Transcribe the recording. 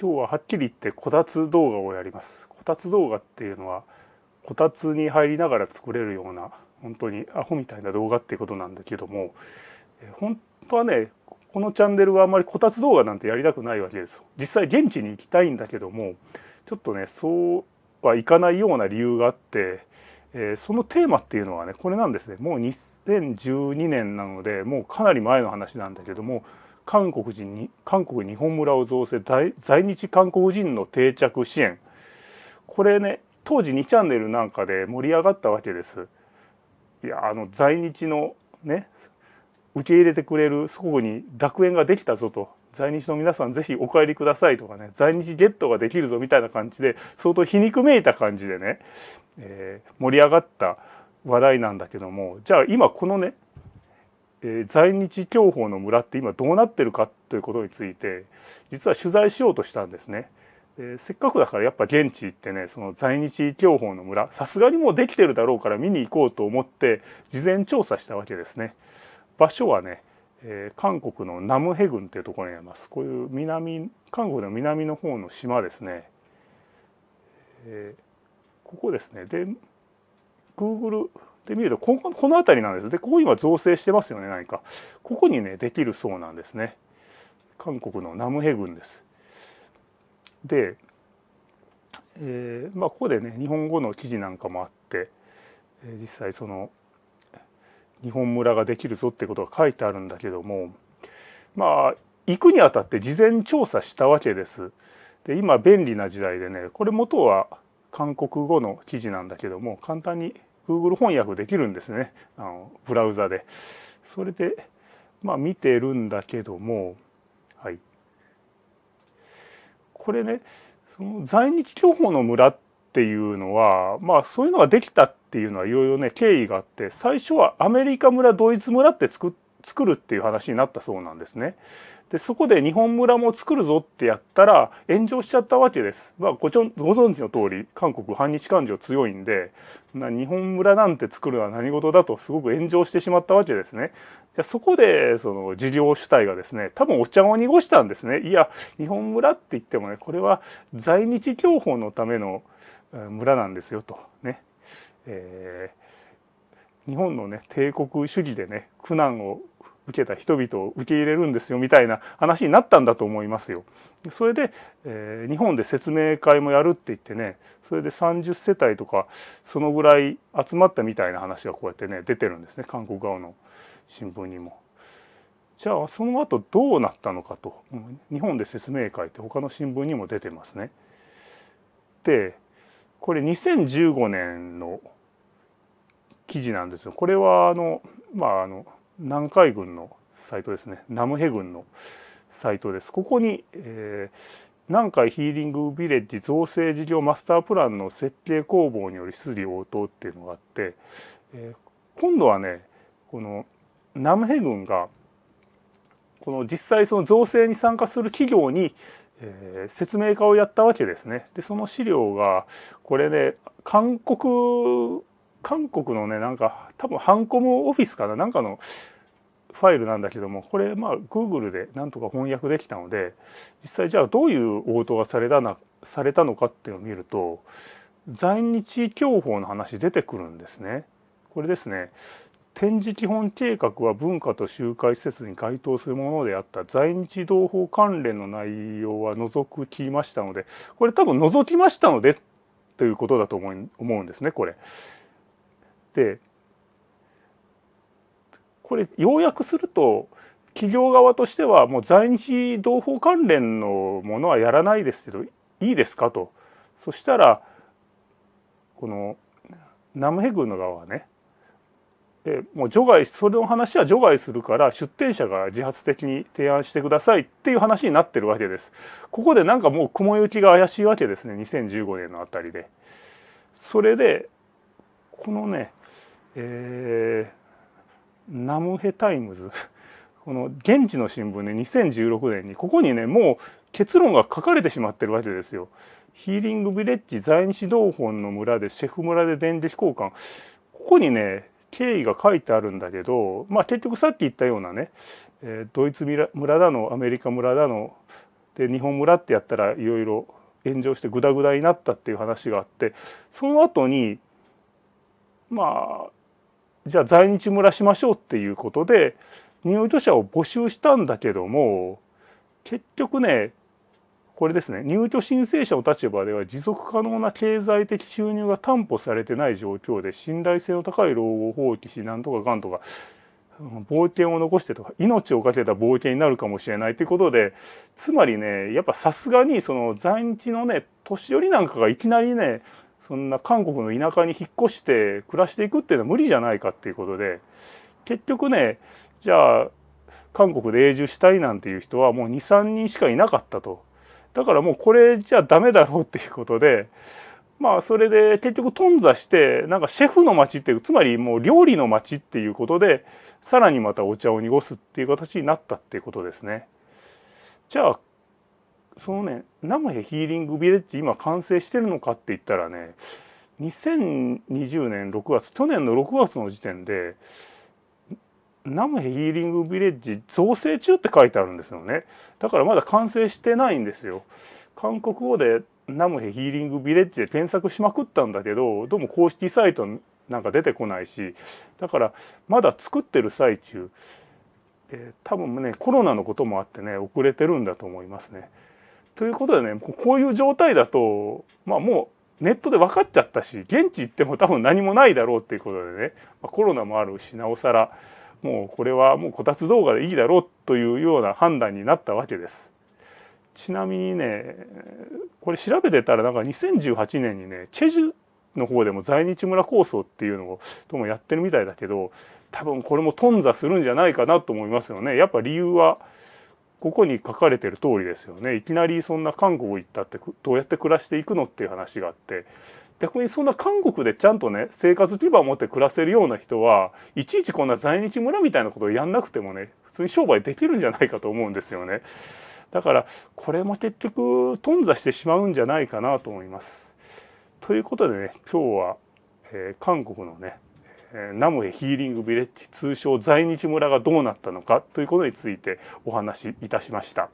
今日ははっきり言ってこたつ動画をやりますこたつ動画っていうのはこたつに入りながら作れるような本当にアホみたいな動画っていうことなんだけども本当はねこのチャンネルはあんまりこたつ動画なんてやりたくないわけです実際現地に行きたいんだけどもちょっとねそうはいかないような理由があって、えそのテーマっていうのはねこれなんですねもう2012年なのでもうかなり前の話なんだけども韓国人に韓国日本村を造成在日韓国人の定着支援これね当時2チャンネルなんかで盛り上がったわけです。いやあの在日のね受け入れてくれる祖国に楽園ができたぞと在日の皆さん是非お帰りくださいとかね在日ゲットができるぞみたいな感じで相当皮肉めいた感じでね、えー、盛り上がった話題なんだけどもじゃあ今このねえー、在日教法の村って今どうなってるかということについて実は取材しようとしたんですね。えー、せっかくだからやっぱ現地行ってねその在日教法の村さすがにもうできてるだろうから見に行こうと思って事前調査したわけですね。場所はね、えー、韓国のナムヘ郡っていうところにありますこういう南韓国の南の方の島ですね。えー、ここですねで Google で見るとこここの辺りなんですでここ今造成してますよね何かここにねできるそうなんですね韓国のナムヘ郡ですで、えー、まあここでね日本語の記事なんかもあって、えー、実際その日本村ができるぞってことが書いてあるんだけどもまあ行くにあたって事前調査したわけです。で今便利な時代でねこれ元は韓国語の記事なんだけども簡単に Google 翻訳できるんですねあのブラウザで。それでまあ見てるんだけども、はい、これねその在日療報の村っていうのはまあそういうのができたっていうのはいろいろね経緯があって最初はアメリカ村ドイツ村って作って作るっていう話になったそうなんですね。でそこで日本村も作るぞってやったら炎上しちゃったわけです。まあ、ごちょご存知の通り韓国反日感情強いんで日本村なんて作るのは何事だとすごく炎上してしまったわけですね。じゃあそこでその事業主体がですね多分お茶を濁したんですね。いや日本村って言ってもねこれは在日享保のための村なんですよとね。えー日本のね帝国主義でね苦難を受けた人々を受け入れるんですよみたいな話になったんだと思いますよ。それで、えー、日本で説明会もやるって言ってねそれで30世帯とかそのぐらい集まったみたいな話がこうやってね出てるんですね韓国側の新聞にも。じゃあその後どうなったのかと日本で説明会って他の新聞にも出てますね。でこれ2015年の記事なんですよこれはあのまああの南海軍のサイトですねナムヘ軍のサイトですここに、えー、南海ヒーリングビレッジ造成事業マスタープランの設計工房により質疑応答っていうのがあって、えー、今度はねこのナムヘ軍がこの実際その造成に参加する企業に、えー、説明会をやったわけですね。でその資料がこれね韓国韓国のねなんか多分ハンコムオフィスかななんかのファイルなんだけどもこれまあ Google でなんとか翻訳できたので実際じゃあどういう応答がされたなされたのかっていうのを見ると在日教法の話出てくるんですね。これですね展示基本計画は文化と集会施設に該当するものであった在日同胞関連の内容は除く切りましたのでこれ多分除きましたのでということだと思うんですねこれ。ってこれ要約すると企業側としてはもう在日同胞関連のものはやらないですけどいいですかとそしたらこのナムヘ軍の側はねえもう除外それの話は除外するから出店者が自発的に提案してくださいっていう話になってるわけです。ここでなんかもう雲行きが怪しいわけですね2015年のあたりで。それでこのねえー、ナムヘタイムズ この現地の新聞ね2016年にここにねもう結論が書かれてしまってるわけですよ。ヒーリングビレッジ在日同本の村でシェフ村で電磁飛行ここにね経緯が書いてあるんだけど、まあ、結局さっき言ったようなね、えー、ドイツ村だのアメリカ村だので日本村ってやったらいろいろ炎上してグダグダになったっていう話があってその後にまあじゃあ在日村しましょうっていうことで入居者を募集したんだけども結局ねこれですね入居申請者の立場では持続可能な経済的収入が担保されてない状況で信頼性の高い老後を放棄しなんとかがんとか冒険を残してとか命を懸けた冒険になるかもしれないということでつまりねやっぱさすがにその在日のね年寄りなんかがいきなりねそんな韓国の田舎に引っ越して暮らしていくっていうのは無理じゃないかっていうことで結局ねじゃあ韓国で永住したいなんていう人はもう23人しかいなかったとだからもうこれじゃダメだろうっていうことでまあそれで結局頓挫してなんかシェフの街っていうつまりもう料理の街っていうことでさらにまたお茶を濁すっていう形になったっていうことですね。じゃあそのねナムヘヒーリングビレッジ今完成してるのかって言ったらね2020年6月去年の6月の時点でナムヘヒーリングビレッジ造成中って書いてあるんですよねだからまだ完成してないんですよ韓国語でナムヘヒーリングビレッジで検索しまくったんだけどどうも公式サイトなんか出てこないしだからまだ作ってる最中で多分ねコロナのこともあってね遅れてるんだと思いますね。ということでねこういう状態だとまあもうネットで分かっちゃったし現地行っても多分何もないだろうっていうことでね、まあ、コロナもあるしなおさらもうこれはもうこたつ動画でいいだろうというような判断になったわけです。ちなみにねこれ調べてたらなんか2018年にねチェジュの方でも在日村構想っていうのをうもやってるみたいだけど多分これも頓挫するんじゃないかなと思いますよね。やっぱ理由はここに書かれてる通りですよねいきなりそんな韓国行ったってどうやって暮らしていくのっていう話があって逆にそんな韓国でちゃんとね生活基盤を持って暮らせるような人はいちいちこんな在日村みたいなことをやんなくてもね普通に商売できるんじゃないかと思うんですよねだからこれも結局頓挫してしまうんじゃないかなと思います。ということでね今日は、えー、韓国のねナムエヒーリングビレッジ通称在日村がどうなったのかということについてお話しいたしました。